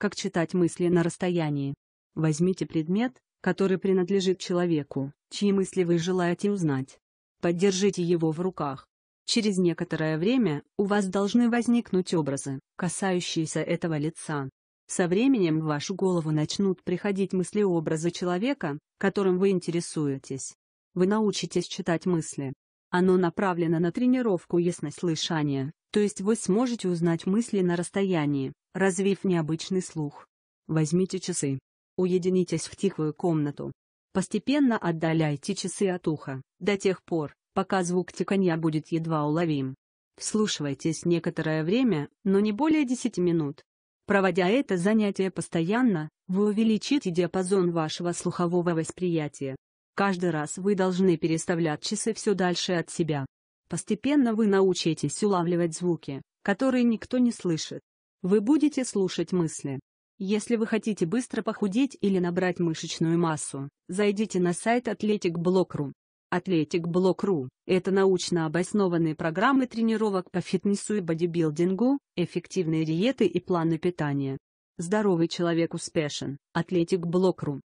как читать мысли на расстоянии. Возьмите предмет, который принадлежит человеку, чьи мысли вы желаете узнать. Поддержите его в руках. Через некоторое время у вас должны возникнуть образы, касающиеся этого лица. Со временем в вашу голову начнут приходить мысли-образы человека, которым вы интересуетесь. Вы научитесь читать мысли. Оно направлено на тренировку яснослышания, то есть вы сможете узнать мысли на расстоянии развив необычный слух. Возьмите часы. Уединитесь в тихую комнату. Постепенно отдаляйте часы от уха, до тех пор, пока звук тиканья будет едва уловим. Вслушивайтесь некоторое время, но не более 10 минут. Проводя это занятие постоянно, вы увеличите диапазон вашего слухового восприятия. Каждый раз вы должны переставлять часы все дальше от себя. Постепенно вы научитесь улавливать звуки, которые никто не слышит, вы будете слушать мысли. Если вы хотите быстро похудеть или набрать мышечную массу, зайдите на сайт athleticblock.ru. Athletic.Block.ru – это научно обоснованные программы тренировок по фитнесу и бодибилдингу, эффективные диеты и планы питания. Здоровый человек успешен. Athletic.Block.ru